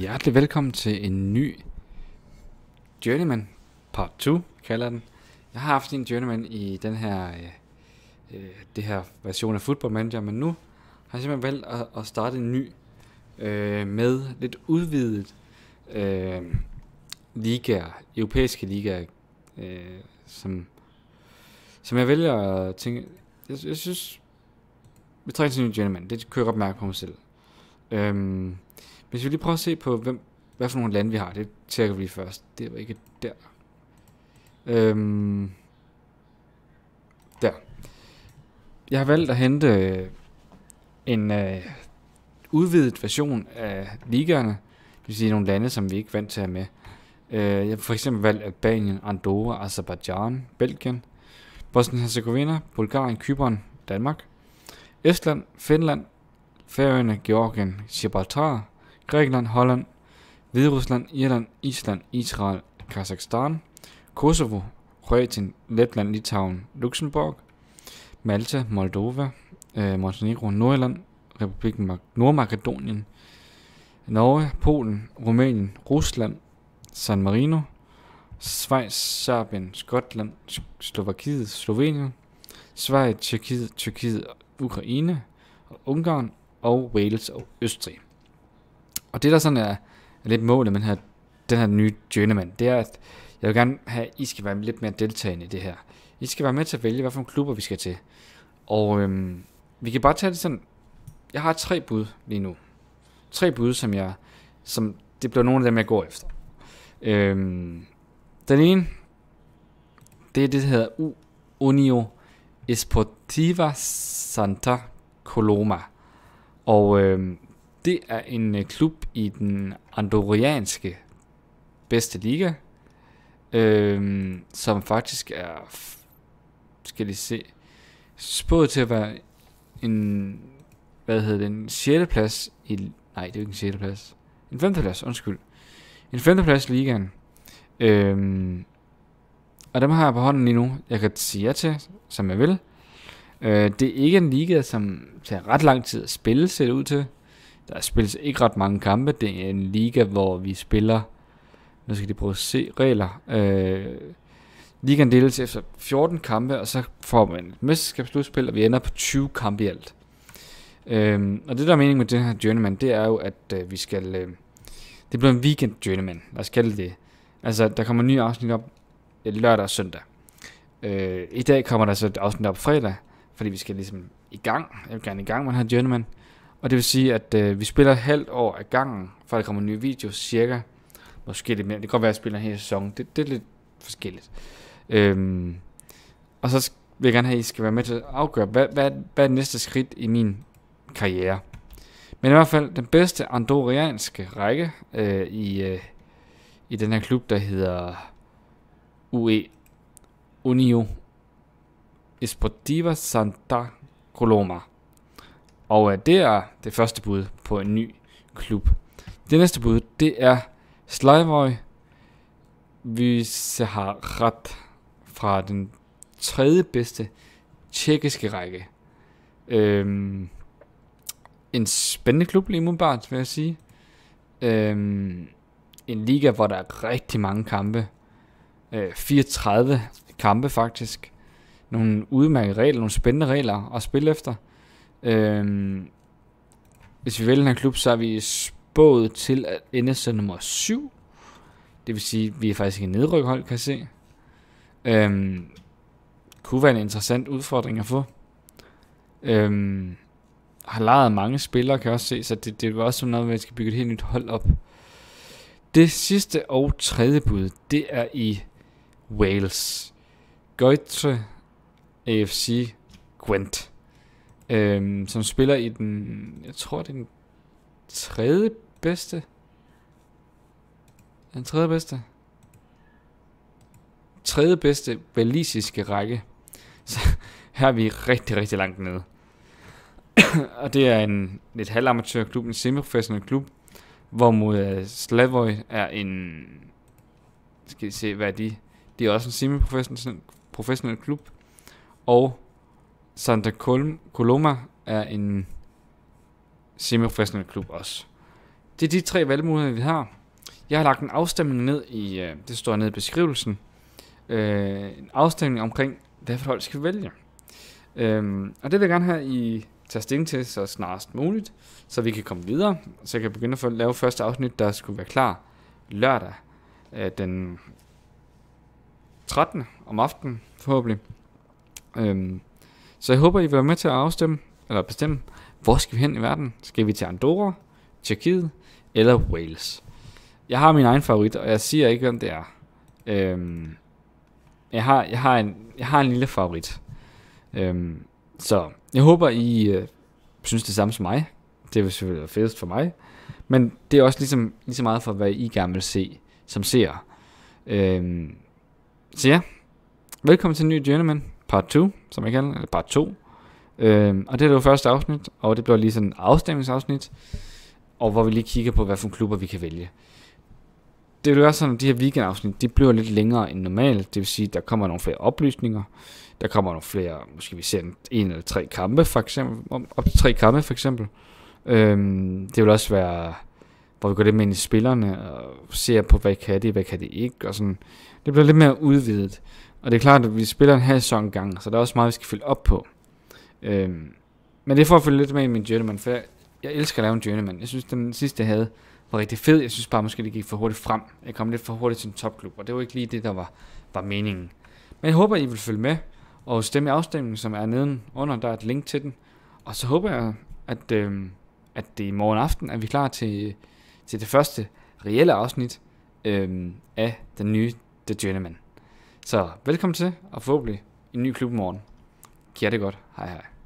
hjertelig velkommen til en ny Journeyman Part 2, kalder den. Jeg har haft en Journeyman i den her, øh, øh, det her version af Football Manager, men nu har jeg simpelthen valgt at, at starte en ny øh, med lidt udvidet øh, ligaer, europæiske ligaer, øh, som, som jeg vælger at tænke, jeg, jeg synes, vi trænger til en ny Journeyman, det kører jeg godt mærke på mig selv. Øh, hvis vi lige prøver at se på, hvem, hvad for nogle lande vi har, det tjekker vi lige først. Det var ikke der. Øhm, der. Jeg har valgt at hente øh, en øh, udvidet version af ligerne, det vil sige nogle lande, som vi ikke er vant til at have med. Øh, jeg har for eksempel valgt Albanien, Andorra, Azerbaijan, Belgien, Bosnien-Herzegovina, Bulgarien, Kypern, Danmark, Estland, Finland, Færøerne, Georgien, Gibraltar, Grækenland, Holland, Hviderusland, Irland, Island, Israel, Kazakhstan, Kosovo, Kroatien, Letland, Litauen, Luxembourg, Malta, Moldova, øh, Montenegro, Nordjylland, Republiken Nordmakedonien, Norge, Polen, Rumænien, Rusland, San Marino, Schweiz, Serbien, Skotland, Slovakiet, Slovenien, Sverige, Tyrkiet, Tyrkiet, Ukraine, Ungarn og Wales og Østrig. Og det der sådan er, er lidt målet med den her, den her nye journeyman, det er, at jeg vil gerne have, at I skal være lidt mere deltagende i det her. I skal være med til at vælge, hvilke klubber vi skal til. Og øhm, vi kan bare tage det sådan, jeg har tre bud lige nu. Tre bud, som jeg, som det bliver nogle af dem, jeg går efter. Øhm, den ene, det er det, der hedder U Unio Esportiva Santa Coloma. Og øhm, det er en øh, klub i den andorianske bedste liga, øh, som faktisk er, skal de se, spået til at være en, hvad hedder den, en 6. plads i, nej, det er ikke en 6. plads, en 5. plads, undskyld, en 5. plads i ligaen. Øh, og dem har jeg på hånden lige nu. Jeg kan sige ja til, som jeg vil. Øh, det er ikke en liga, som tager ret lang tid at spille, ser det ud til. Der spilles ikke ret mange kampe. Det er en liga, hvor vi spiller... Nu skal de prøve at se regler. Øh, ligaen deles efter 14 kampe, og så får man et mesterskabsslutspil, og vi ender på 20 kampe i alt. Øh, og det, der er meningen med den her journeyman, det er jo, at øh, vi skal... Øh, det bliver en weekend journeyman. Lad os kalde det Altså, der kommer nye afsnit op øh, lørdag og søndag. Øh, I dag kommer der så et afsnit op fredag, fordi vi skal ligesom i gang. Jeg vil gerne i gang med den her journeyman. Og det vil sige, at øh, vi spiller et halvt år af gangen, før der kommer en ny video, cirka. Måske lidt mere. Det kan godt være, at jeg spiller en hel sæson. Det, det er lidt forskelligt. Øhm, og så vil jeg gerne have, at I skal være med til at afgøre, hvad, hvad, hvad er det næste skridt i min karriere. Men i hvert fald den bedste andorianske række øh, i, øh, i den her klub, der hedder UE Unio Esportiva Santa Coloma. Og øh, det er det første bud på en ny klub. Det næste bud, det er Slavoj Vysehrad fra den tredje bedste tjekkiske række. Øhm, en spændende klub lige umiddelbart, vil jeg sige. Øhm, en liga, hvor der er rigtig mange kampe. Øh, 34 kampe faktisk. Nogle udmærkede regler, nogle spændende regler at spille efter. Øhm, hvis vi vælger den her klub, så er vi spået til at ende som nummer 7. Det vil sige, at vi er faktisk ikke hold, kan jeg se. Øhm, kunne være en interessant udfordring at få. Øhm, har lejet mange spillere, kan jeg også se, så det, det er også noget, vi skal bygge et helt nyt hold op. Det sidste og tredje bud, det er i Wales. Goitre AFC Gwent øhm, som spiller i den, jeg tror det er den tredje bedste. Den tredje bedste. Tredje bedste valisiske række. Så her er vi rigtig, rigtig langt nede. og det er en lidt halvamatørklub, en semiprofessionel klub, hvor mod øh, Slavoj er en... Skal vi se, hvad er de? De er også en semiprofessionel professionel klub. Og Santa Col- Coloma er en semiprofessionel klub også. Det er de tre valgmuligheder, vi har. Jeg har lagt en afstemning ned i, øh, det står nede i beskrivelsen, øh, en afstemning omkring, hvad for hold skal vi vælge. Øhm, og det vil jeg gerne have, I tager stilling til så snarest muligt, så vi kan komme videre, så jeg kan begynde at lave første afsnit, der skulle være klar lørdag øh, den 13. om aftenen, forhåbentlig. Øhm, så jeg håber, I vil være med til at afstemme, eller bestemme, hvor skal vi hen i verden? Skal vi til Andorra, Tjekkiet eller Wales? Jeg har min egen favorit, og jeg siger ikke, hvem det er. Øhm, jeg, har, jeg, har en, jeg har en lille favorit. Øhm, så jeg håber, I øh, synes det samme som mig. Det vil selvfølgelig være fedest for mig. Men det er også ligesom, lige så meget for, hvad I gerne vil se som ser. Øhm, så ja, velkommen til en ny Journeyman part 2, som jeg kalder eller part 2. Øh, og det er det første afsnit, og det bliver lige sådan en afstemningsafsnit, og hvor vi lige kigger på, hvad for klubber vi kan vælge. Det vil være sådan, at de her weekendafsnit, de bliver lidt længere end normalt, det vil sige, der kommer nogle flere oplysninger, der kommer nogle flere, måske vi ser en, eller tre kampe, for eksempel, op til tre kampe for eksempel. Øhm, det vil også være, hvor vi går lidt med ind i spillerne og ser på, hvad kan de, hvad kan de ikke, og sådan. Det bliver lidt mere udvidet. Og det er klart, at vi spiller en halv sæson gang, så der er også meget, vi skal fylde op på. Øhm, men det får for at følge lidt med i min journeyman, for jeg, jeg elsker at lave en journeyman. Jeg synes, den sidste, jeg havde, var rigtig fed. Jeg synes bare, måske det gik for hurtigt frem. Jeg kom lidt for hurtigt til en topklub, og det var ikke lige det, der var, var meningen. Men jeg håber, I vil følge med og stemme i afstemningen, som er nedenunder. Der er et link til den. Og så håber jeg, at, øhm, at det i morgen aften er vi klar til, til det første reelle afsnit øhm, af den nye The Journeyman. Så velkommen til, og forhåbentlig en ny klub i morgen. Kjær det godt. Hej hej.